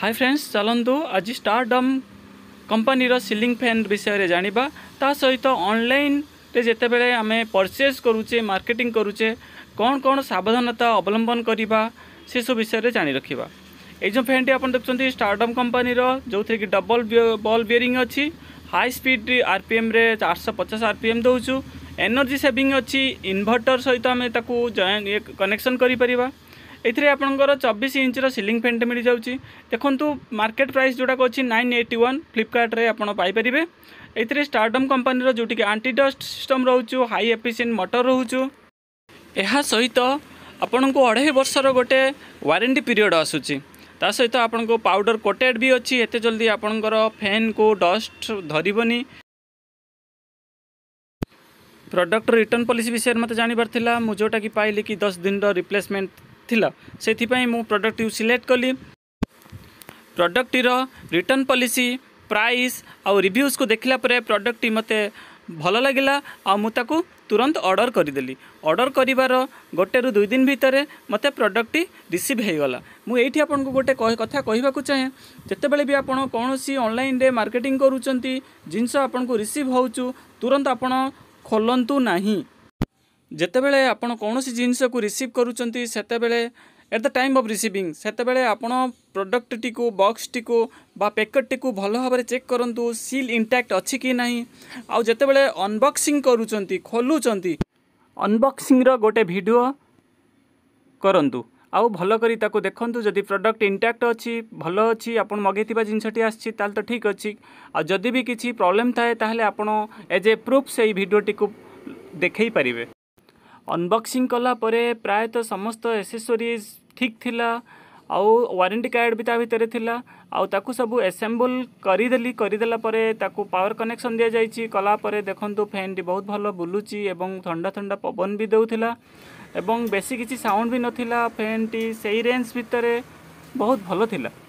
high friends ଚାଲନ୍ତୁ ଆଜି stardom କମ୍ପାନୀର ସିଲିଂ ଫ୍ୟାନ୍ ବିଷୟରେ ଜାଣିବା ତା ସହିତ ଅନଲାଇନ୍ରେ ଯେତେବେଳେ ଆମେ ପରଚେଜ୍ କରୁଛେ ମାର୍କେଟିଂ କରୁଛେ କ'ଣ କ'ଣ ସାବଧାନତା ଅବଲମ୍ବନ କରିବା ସେସବୁ ବିଷୟରେ ଜାଣି ରଖିବା ଏଇ ଯେଉଁ ଫ୍ୟାନ୍ଟି ଆପଣ ଦେଖୁଛନ୍ତି ଷ୍ଟାରଡମ୍ କମ୍ପାନୀର ଯେଉଁଥିରେ କି ଡବଲ୍ ବଲ୍ ବିୟରିଂ ଅଛି ହାଇ ସ୍ପିଡ୍ ଆର୍ପିଏମ୍ରେ ଚାରିଶହ ପଚାଶ ଆର୍ପିଏମ୍ ଦେଉଛୁ ଏନର୍ଜି ସେଭିଂ ଅଛି ଇନଭର୍ଟର ସହିତ ଆମେ ତାକୁ କନେକ୍ସନ୍ କରିପାରିବା एबिस इच्र सेलिङ फ्यान्टे मिल छ देख्नु मार्केट प्राइस जुटाक अझै नाइन एटी वान फ्लिपकर्ट्रे आएर स्टाडम कम्पानी र जोटिक आन्टी डस्ट सिस्टम रहेछु हाई एफिसियन् मटर को यहाँसहित आपणको अढाई वर्ष र गट वान्टी पिरियड आसु आपण को पाउडर कोटेड भी अनि एते जल्दी को डस्ट डरबि प्रडक्ट रिटर्न पलिसी विषयमा मत जाने थाउटा कि पाक दस दिन रिप्लेसमेंट ଥିଲା ସେଥିପାଇଁ ମୁଁ ପ୍ରଡ଼କ୍ଟଟିକୁ ସିଲେକ୍ଟ କଲି ପ୍ରଡ଼କ୍ଟଟିର ରିଟର୍ଣ୍ଣ ପଲିସି ପ୍ରାଇସ୍ ଆଉ ରିଭ୍ୟୁଜ୍କୁ ଦେଖିଲା ପରେ ପ୍ରଡ଼କ୍ଟଟି ମୋତେ ଭଲ ଲାଗିଲା ଆଉ ମୁଁ ତାକୁ ତୁରନ୍ତ ଅର୍ଡ଼ର କରିଦେଲି ଅର୍ଡ଼ର କରିବାର ଗୋଟେରୁ ଦୁଇ ଦିନ ଭିତରେ ମୋତେ ପ୍ରଡ଼କ୍ଟଟି ରିସିଭ୍ ହୋଇଗଲା ମୁଁ ଏଇଠି ଆପଣଙ୍କୁ ଗୋଟେ କଥା କହିବାକୁ ଚାହେଁ ଯେତେବେଳେ ବି ଆପଣ କୌଣସି ଅନଲାଇନ୍ରେ ମାର୍କେଟିଂ କରୁଛନ୍ତି ଜିନିଷ ଆପଣଙ୍କୁ ରିସିଭ୍ ହେଉଛୁ ତୁରନ୍ତ ଆପଣ ଖୋଲନ୍ତୁ ନାହିଁ ଯେତେବେଳେ ଆପଣ କୌଣସି ଜିନିଷକୁ ରିସିଭ୍ କରୁଛନ୍ତି ସେତେବେଳେ at the time of receiving ସେତେବେଳେ ଆପଣ ପ୍ରଡ଼କ୍ଟଟିକୁ ବକ୍ସଟିକୁ ବା ପ୍ୟାକେଟ୍ଟିକୁ ଭଲ ଭାବରେ ଚେକ୍ କରନ୍ତୁ ସିଲ୍ ଇଣ୍ଟାକ୍ଟ ଅଛି କି ନାହିଁ ଆଉ ଯେତେବେଳେ ଅନବକ୍ସିଂ କରୁଛନ୍ତି ଖୋଲୁଛନ୍ତି ଅନବକ୍ସିଂର ଗୋଟେ ଭିଡ଼ିଓ କରନ୍ତୁ ଆଉ ଭଲ କରି ତାକୁ ଦେଖନ୍ତୁ ଯଦି ପ୍ରଡ଼କ୍ଟ ଇଣ୍ଟାକ୍ଟ ଅଛି ଭଲ ଅଛି ଆପଣ ମଗାଇଥିବା ଜିନିଷଟି ଆସିଛି ତାହେଲେ ତ ଠିକ୍ ଅଛି ଆଉ ଯଦି ବି କିଛି ପ୍ରୋବ୍ଲେମ୍ ଥାଏ ତାହେଲେ ଆପଣ ଏଜ୍ ଏ ପ୍ରୁଫ୍ ସେଇ ଭିଡ଼ିଓଟିକୁ ଦେଖାଇ ପାରିବେ अनबक्सिंग कलापर प्रायतः समस्त एसेसोरीज ठीक थिला ଆଉ ୱାରେଣ୍ଟି କାର୍ଡ଼ ବି ତା ଭିତରେ ଥିଲା ଆଉ ତାକୁ ସବୁ ଆସେମ୍ବଲ୍ କରିଦେଲି କରିଦେଲା ପରେ ତାକୁ ପାୱାର କନେକ୍ସନ୍ ଦିଆଯାଇଛି କଲା ପରେ ଦେଖନ୍ତୁ ଫ୍ୟାନ୍ଟି ବହୁତ ଭଲ ବୁଲୁଛି ଏବଂ ଥଣ୍ଡା ଥଣ୍ଡା ପବନ ବି ଦେଉଥିଲା ଏବଂ ବେଶୀ କିଛି ସାଉଣ୍ଡ ବି ନଥିଲା ଫ୍ୟାନ୍ଟି ସେଇ ରେଞ୍ଜ ଭିତରେ ବହୁତ ଭଲ ଥିଲା